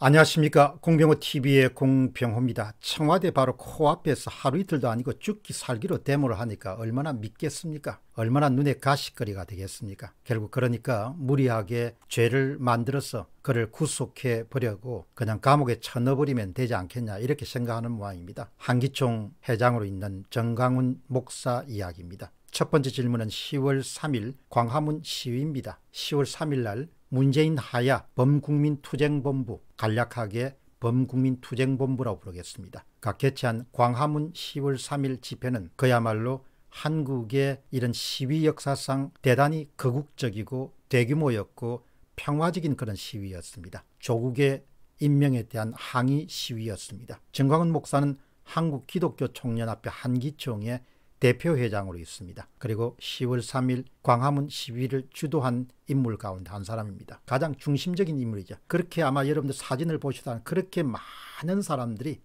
안녕하십니까 공병호TV의 공병호입니다. 청와대 바로 코앞에서 하루 이틀도 아니고 죽기 살기로 데모를 하니까 얼마나 믿겠습니까? 얼마나 눈에 가시거리가 되겠습니까? 결국 그러니까 무리하게 죄를 만들어서 그를 구속해 버려고 그냥 감옥에 쳐넣어버리면 되지 않겠냐 이렇게 생각하는 모양입니다. 한기총 회장으로 있는 정강훈 목사 이야기입니다. 첫 번째 질문은 10월 3일 광화문 시위입니다. 10월 3일 날 문재인 하야 범국민투쟁본부 간략하게 범국민투쟁본부라고 부르겠습니다. 각 개최한 광화문 10월 3일 집회는 그야말로 한국의 이런 시위 역사상 대단히 거국적이고 대규모였고 평화적인 그런 시위였습니다. 조국의 인명에 대한 항의 시위였습니다. 정광훈 목사는 한국 기독교 총련 앞에 한기총에 대표회장으로 있습니다. 그리고 10월 3일 광화문 시위를 주도한 인물 가운데 한 사람입니다. 가장 중심적인 인물이죠. 그렇게 아마 여러분들 사진을 보시다 그렇게 많은 사람들이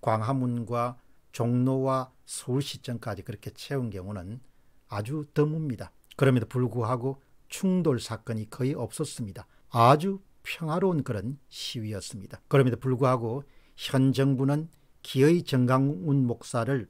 광화문과 종로와 서울시청까지 그렇게 채운 경우는 아주 드뭅니다. 그럼에도 불구하고 충돌 사건이 거의 없었습니다. 아주 평화로운 그런 시위였습니다. 그럼에도 불구하고 현 정부는 기의 정강운 목사를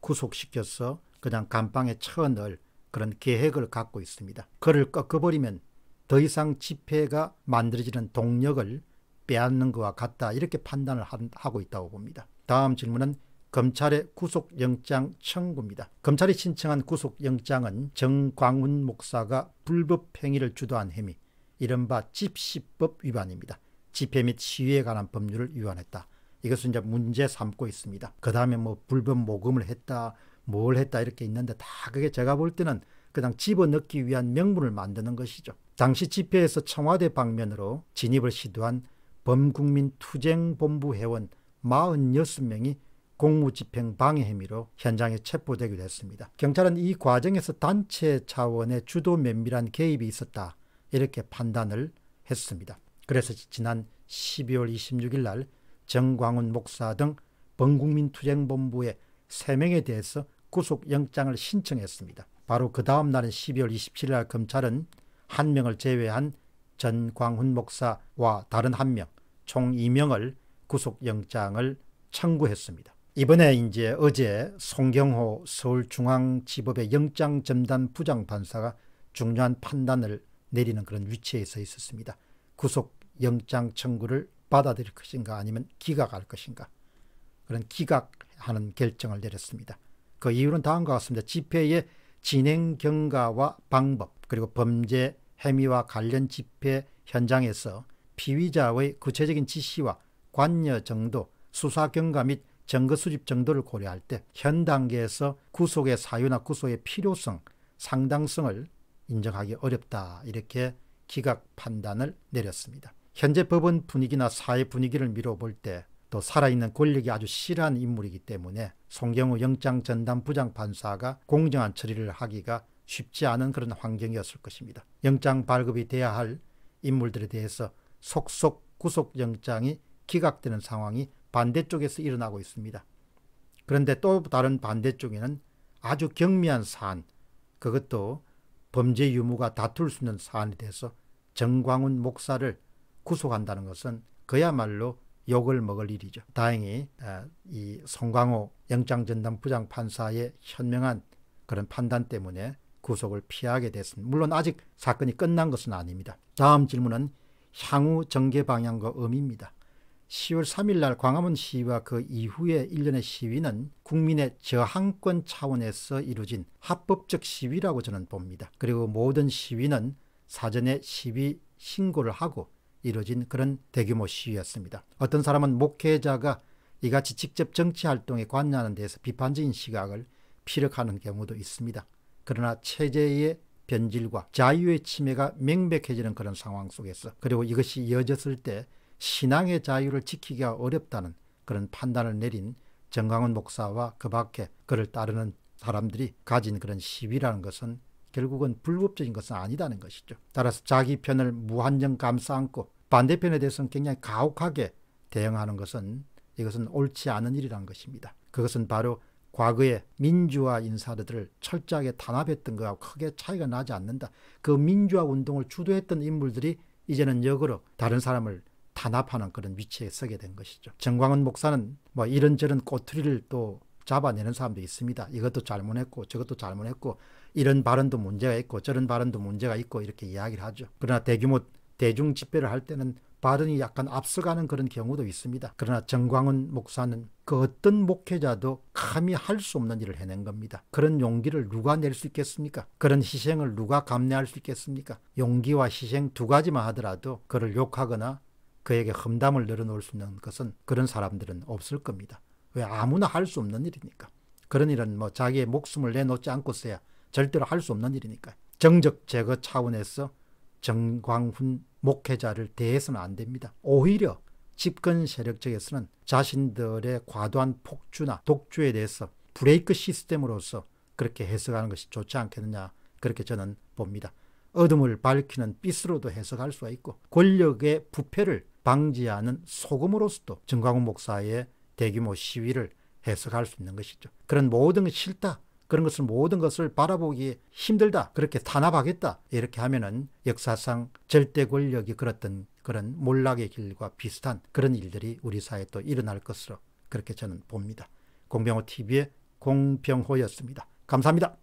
구속시켜서 그냥 감방에 처넣을 그런 계획을 갖고 있습니다. 그를 꺾어버리면 더 이상 집회가 만들어지는 동력을 빼앗는 것과 같다 이렇게 판단을 한, 하고 있다고 봅니다. 다음 질문은 검찰의 구속영장 청구입니다. 검찰이 신청한 구속영장은 정광훈 목사가 불법 행위를 주도한 혐의, 이른바 집시법 위반입니다. 집회 및 시위에 관한 법률을 위반했다. 이것은 이제 문제 삼고 있습니다. 그 다음에 뭐 불법 모금을 했다, 뭘 했다 이렇게 있는데 다 그게 제가 볼 때는 그냥 집어넣기 위한 명분을 만드는 것이죠. 당시 집회에서 청와대 방면으로 진입을 시도한 범국민 투쟁본부 회원 46명이 공무집행 방해 혐의로 현장에 체포되기도 했습니다. 경찰은 이 과정에서 단체 차원의 주도 면밀한 개입이 있었다 이렇게 판단을 했습니다. 그래서 지난 12월 26일 날 정광훈 목사 등 범국민투쟁본부에 3명에 대해서 구속영장을 신청했습니다. 바로 그 다음 날인 12월 27일 날 검찰은 한 명을 제외한 전광훈 목사와 다른 한 명, 총 2명을 구속영장을 청구했습니다. 이번에 이제 어제 송경호 서울중앙지법의 영장전담 부장판사가 중요한 판단을 내리는 그런 위치에 서 있었습니다. 구속영장 청구를 받아들일 것인가 아니면 기각할 것인가 그런 기각하는 결정을 내렸습니다. 그 이유는 다음과 같습니다. 집회의 진행 경과와 방법 그리고 범죄 행위와 관련 집회 현장에서 피의자의 구체적인 지시와 관여 정도, 수사 경과 및 증거 수집 정도를 고려할 때 현 단계에서 구속의 사유나 구속의 필요성, 상당성을 인정하기 어렵다 이렇게 기각 판단을 내렸습니다. 현재 법원 분위기나 사회 분위기를 미뤄볼 때 또 살아있는 권력이 아주 실한 인물이기 때문에 송경호 영장 전담 부장 판사가 공정한 처리를 하기가 쉽지 않은 그런 환경이었을 것입니다. 영장 발급이 돼야 할 인물들에 대해서 속속 구속영장이 기각되는 상황이 반대쪽에서 일어나고 있습니다. 그런데 또 다른 반대쪽에는 아주 경미한 사안, 그것도 범죄 유무가 다툴 수 있는 사안에 대해서 정광훈 목사를 구속한다는 것은 그야말로 욕을 먹을 일이죠. 다행히 어, 이 송광호 영장전담 부장판사의 현명한 그런 판단 때문에 구속을 피하게 됐습니다. 물론 아직 사건이 끝난 것은 아닙니다. 다음 질문은 향후 전개 방향과 의미입니다. 10월 3일 날 광화문 시위와 그 이후의 일련의 시위는 국민의 저항권 차원에서 이루어진 합법적 시위라고 저는 봅니다. 그리고 모든 시위는 사전에 시위 신고를 하고 이뤄진 그런 대규모 시위였습니다. 어떤 사람은 목회자가 이같이 직접 정치 활동에 관여하는 데서 비판적인 시각을 피력하는 경우도 있습니다. 그러나 체제의 변질과 자유의 침해가 명백해지는 그런 상황 속에서 그리고 이것이 이어졌을 때 신앙의 자유를 지키기가 어렵다는 그런 판단을 내린 정강훈 목사와 그 밖에 그를 따르는 사람들이 가진 그런 시비라는 것은 결국은 불법적인 것은 아니다는 것이죠. 따라서 자기 편을 무한정 감싸안고 반대편에 대해서는 굉장히 가혹하게 대응하는 것은 이것은 옳지 않은 일이라는 것입니다. 그것은 바로 과거에 민주화 인사들을 철저하게 탄압했던것하 크게 차이가 나지 않는다. 그 민주화 운동을 주도했던 인물들이 이제는 역으로 다른 사람을 탄압하는 그런 위치에 서게 된 것이죠. 정광은 목사는 뭐 이런저런 꼬투리를 또 잡아내는 사람도 있습니다. 이것도 잘못했고 저것도 잘못했고 이런 발언도 문제가 있고 저런 발언도 문제가 있고 이렇게 이야기를 하죠. 그러나 대규모 대중 집회를 할 때는 발언이 약간 앞서가는 그런 경우도 있습니다. 그러나 정광훈 목사는 그 어떤 목회자도 감히 할 수 없는 일을 해낸 겁니다. 그런 용기를 누가 낼 수 있겠습니까? 그런 희생을 누가 감내할 수 있겠습니까? 용기와 희생 두 가지만 하더라도 그를 욕하거나 그에게 험담을 늘어놓을 수 있는 것은 그런 사람들은 없을 겁니다. 왜 아무나 할 수 없는 일이니까. 그런 일은 뭐 자기의 목숨을 내놓지 않고서야 절대로 할 수 없는 일이니까. 정적 제거 차원에서 정광훈 목회자를 대해서는 안 됩니다. 오히려 집권 세력 쪽에서는 자신들의 과도한 폭주나 독주에 대해서 브레이크 시스템으로서 그렇게 해석하는 것이 좋지 않겠느냐 그렇게 저는 봅니다. 어둠을 밝히는 빛으로도 해석할 수가 있고 권력의 부패를 방지하는 소금으로서도 정광훈 목사의 대규모 시위를 해석할 수 있는 것이죠. 그런 모든 것 싫다. 그런 것을 모든 것을 바라보기 힘들다. 그렇게 탄압하겠다. 이렇게 하면은 역사상 절대 권력이 그렇던 그런 몰락의 길과 비슷한 그런 일들이 우리 사회에 또 일어날 것으로 그렇게 저는 봅니다. 공병호 TV의 공병호였습니다. 감사합니다.